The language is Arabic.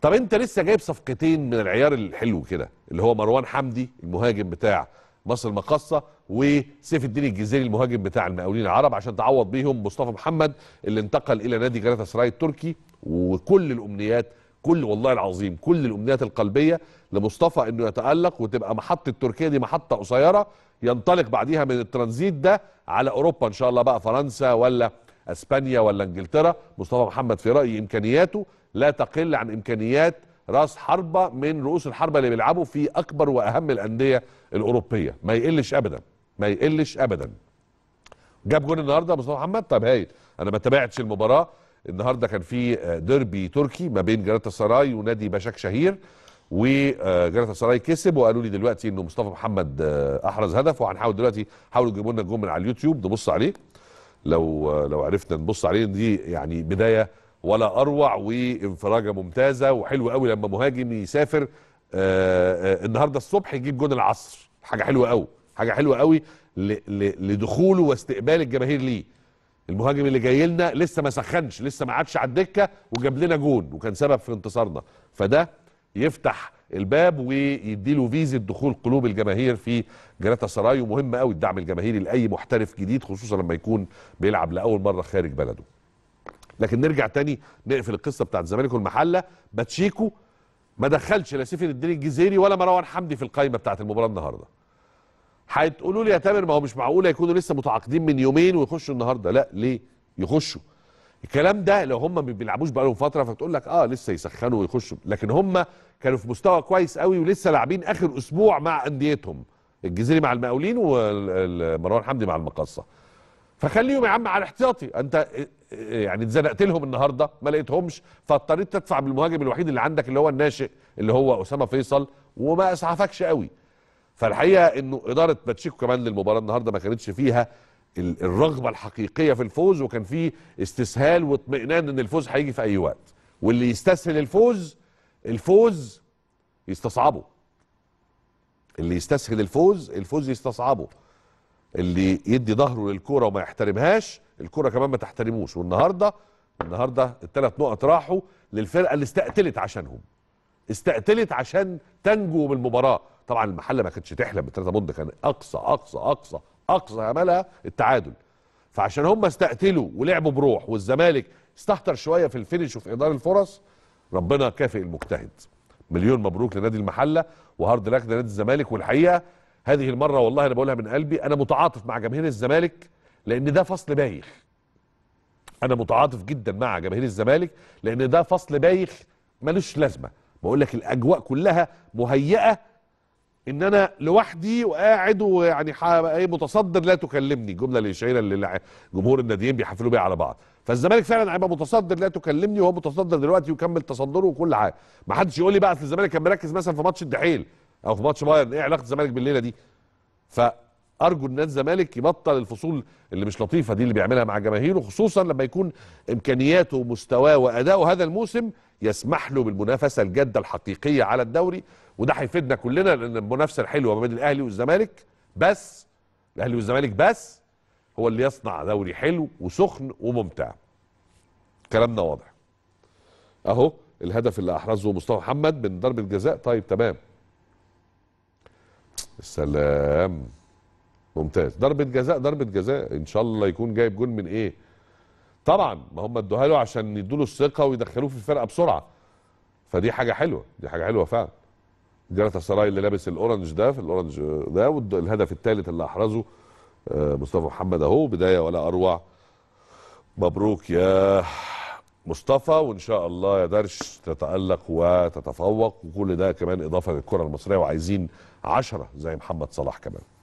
طب انت لسه جايب صفقتين من العيار الحلو كده اللي هو مروان حمدي المهاجم بتاع مصر المقاصه وسيف الدين الجزيري المهاجم بتاع المقاولين العرب عشان تعوض بيهم مصطفى محمد اللي انتقل الى نادي جلاتا سراي التركي وكل الامنيات كل والله العظيم كل الامنيات القلبيه لمصطفى انه يتالق وتبقى محطه تركيا دي محطه قصيره ينطلق بعديها من الترانزيت ده على اوروبا ان شاء الله بقى فرنسا ولا اسبانيا ولا انجلترا مصطفى محمد في رايي امكانياته لا تقل عن امكانيات راس حربه من رؤوس الحربه اللي بيلعبوا في اكبر واهم الانديه الاوروبيه ما يقلش ابدا ما يقلش ابدا جاب جون النهارده مصطفى محمد طب هايل انا ما تابعتش المباراه النهارده كان في ديربي تركي ما بين جلاتا سراي ونادي بشك شهير وجلاتا سراي كسب وقالوا لي دلوقتي انه مصطفى محمد آه، احرز هدف وهنحاول دلوقتي حاولوا يجيبوا لنا الجون من على اليوتيوب نبص عليه لو لو عرفنا نبص عليه دي يعني بدايه ولا اروع وانفراجه ممتازه وحلو قوي لما مهاجم يسافر آه، آه، النهارده الصبح يجيب جون العصر حاجه حلوه قوي حاجه حلوه قوي لدخوله واستقبال الجماهير ليه المهاجم اللي جاي لنا لسه ما سخنش لسه ما قعدش على الدكه وجاب لنا جون وكان سبب في انتصارنا فده يفتح الباب ويدي له فيزا دخول قلوب الجماهير في جراتا سراي ومهم قوي الدعم الجماهيري لاي محترف جديد خصوصا لما يكون بيلعب لاول مره خارج بلده. لكن نرجع تاني نقفل القصه بتاعت الزمالك والمحله باتشيكو ما دخلش لا سيف الدين الجزيري ولا مروان حمدي في القائمه بتاعت المباراه النهارده. هتقولوا لي يا تامر ما هو مش معقوله يكونوا لسه متعاقدين من يومين ويخشوا النهارده لا ليه؟ يخشوا الكلام ده لو هم ما بيلعبوش بقالهم فتره فتقول لك اه لسه يسخنوا ويخشوا لكن هم كانوا في مستوى كويس قوي ولسه لاعبين اخر اسبوع مع انديتهم الجزيري مع المقاولين ومروان حمدي مع المقاصه فخليهم يا عم على احتياطي انت آه، آه، يعني اتزنقت لهم النهارده ما لقيتهمش فاضطريت تدفع بالمهاجم الوحيد اللي عندك اللي هو الناشئ اللي هو اسامه فيصل وما اسعفكش قوي فالحقيقه انه اداره باتشيكو كمان للمباراه النهارده ما كانتش فيها الرغبه الحقيقيه في الفوز وكان في استسهال واطمئنان ان الفوز هيجي في اي وقت واللي يستسهل الفوز الفوز يستصعبه اللي يستسهل الفوز الفوز يستصعبه اللي يدي ظهره للكوره وما يحترمهاش الكوره كمان ما تحترموش والنهارده النهارده الثلاث نقط راحوا للفرقه اللي استقتلت عشانهم استقتلت عشان تنجو من المباراه طبعا المحله ما كانتش تحلم بالثلاثة بند كان اقصى اقصى اقصى اقصى املها التعادل فعشان هم استقتلوا ولعبوا بروح والزمالك استهتر شويه في الفينش وفي اداره الفرص ربنا كافئ المجتهد مليون مبروك لنادي المحله وهارد لك لنادي الزمالك والحقيقه هذه المره والله انا بقولها من قلبي انا متعاطف مع جماهير الزمالك لان ده فصل بايخ انا متعاطف جدا مع جماهير الزمالك لان ده فصل بايخ ملوش لازمه بقول لك الاجواء كلها مهيئه ان انا لوحدي وقاعد ويعني ايه متصدر لا تكلمني الجمله اللي شايله اللي جمهور الناديين بيحفلوا بيها على بعض فالزمالك فعلا هيبقى متصدر لا تكلمني وهو متصدر دلوقتي ويكمل تصدره وكل حاجه ما حدش يقول لي بقى اصل الزمالك كان مركز مثلا في ماتش الدحيل او في ماتش بايرن ايه علاقه الزمالك بالليله دي فارجو ان الزمالك يبطل الفصول اللي مش لطيفه دي اللي بيعملها مع جماهيره خصوصا لما يكون امكانياته ومستواه واداؤه هذا الموسم يسمح له بالمنافسه الجاده الحقيقيه على الدوري وده هيفيدنا كلنا لان المنافسه الحلوه ما بين الاهلي والزمالك بس الاهلي والزمالك بس هو اللي يصنع دوري حلو وسخن وممتع كلامنا واضح اهو الهدف اللي احرزه مصطفى محمد من ضربه جزاء طيب تمام السلام ممتاز ضربه جزاء ضربه جزاء ان شاء الله يكون جايب جول من ايه طبعا ما هم ادوها له عشان يدوا له الثقه ويدخلوه في الفرقه بسرعه فدي حاجه حلوه دي حاجه حلوه فعلا جالاتا سراي اللي لابس الاورنج ده في الاورنج ده والهدف الثالث اللي احرزه آه، مصطفى محمد اهو بدايه ولا اروع مبروك يا مصطفى وان شاء الله يا درش تتالق وتتفوق وكل ده كمان اضافه للكره المصريه وعايزين عشرة زي محمد صلاح كمان